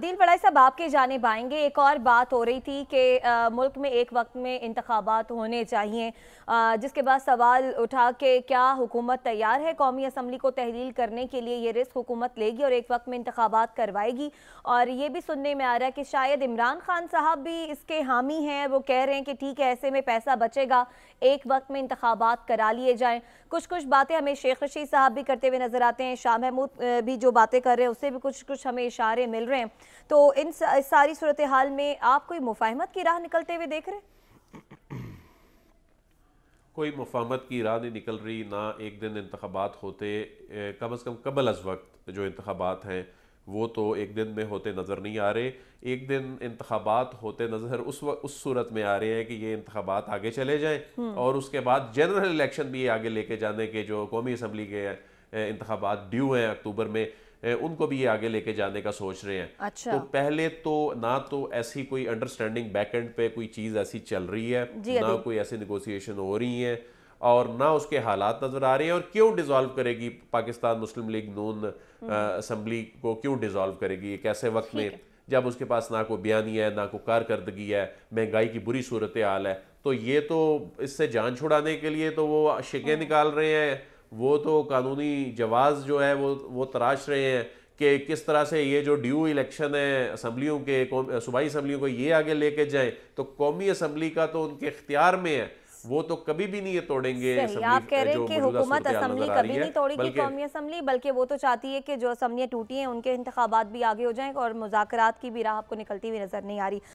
दिल पढ़ाई साहब आपके जाने पाएंगे एक और बात हो रही थी कि मुल्क में एक वक्त में इंतबात होने चाहिए आ, जिसके बाद सवाल उठा के क्या हुकूमत तैयार है कौमी असम्बली को तहलील करने के लिए ये रिस्क हुकूमत लेगी और एक वक्त में इंतबात करवाएगी और ये भी सुनने में आ रहा है कि शायद इमरान खान साहब भी इसके हामी हैं वो कह रहे हैं कि ठीक है ऐसे में पैसा बचेगा एक वक्त में इंतबात करा लिए जाएँ कुछ कुछ बातें हमें शेख रशीद साहब भी करते हुए नज़र आते हैं शाह महमूद भी जो बातें कर रहे हैं उससे भी कुछ कुछ हमें इशारे मिल रहे हैं तो इन सारी सूरत हाल में आप कोई मुफाहमत की राह निकलते हुए देख रहे हैं कोई मुफामत की राह नहीं निकल रही ना एक दिन इंतबात होते कम अज़ कम कबल अज वक्त जो इंतबात हैं वो तो एक दिन में होते नज़र नहीं आ रहे एक दिन इंतबात होते नज़र उस वक्त उस सूरत में आ रहे हैं कि ये इंतबात आगे चले जाएँ हम्म। और उसके बाद जनरल इलेक्शन भी आगे लेके जाने के जो कौमी असम्बली के इंतबात ड्यू हैं अक्टूबर में उनको भी ये आगे लेके जाने का सोच रहे हैं अच्छा तो पहले तो ना तो ऐसी कोई अंडरस्टैंडिंग बैकएंड पे कोई चीज ऐसी चल रही है ना कोई ऐसी निगोसिएशन हो रही है और ना उसके हालात नजर आ रहे हैं और क्यों डिसॉल्व करेगी Pakistan Muslim League Noon assembly हम्म। को क्यों डिसॉल्व करेगी एक ऐसे वक्त में जब उसके पास ना कोई बयानी है ना कोई कारकर्दगी है महंगाई की बुरी सूरत हाल है तो ये तो इससे जान छुड़ाने के लिए तो वो शिके हाँ। निकाल रहे हैं वो तो कानूनी जवाज़ जो है वो वो तराश रहे हैं कि किस तरह से ये जो ड्यू इलेक्शन है असम्बलियों के सूबाई असम्बलियों को ये आगे लेके जाए तो कौमी असम्बली का तो उनके इख्तियार में है वो तो कभी भी नहीं ये तोड़ेंगे आप कह रहे हैं कि हुकूमत असम्बली कभी नहीं तोड़ेगी कौमी असम्बली बल्कि वो तो चाहती है कि जो असम्बलियाँ टूटी हैं उनके इंतबात भी आगे हो जाएं और मुजाकरात की भी राह आपको निकलती हुई नजर नहीं आ रही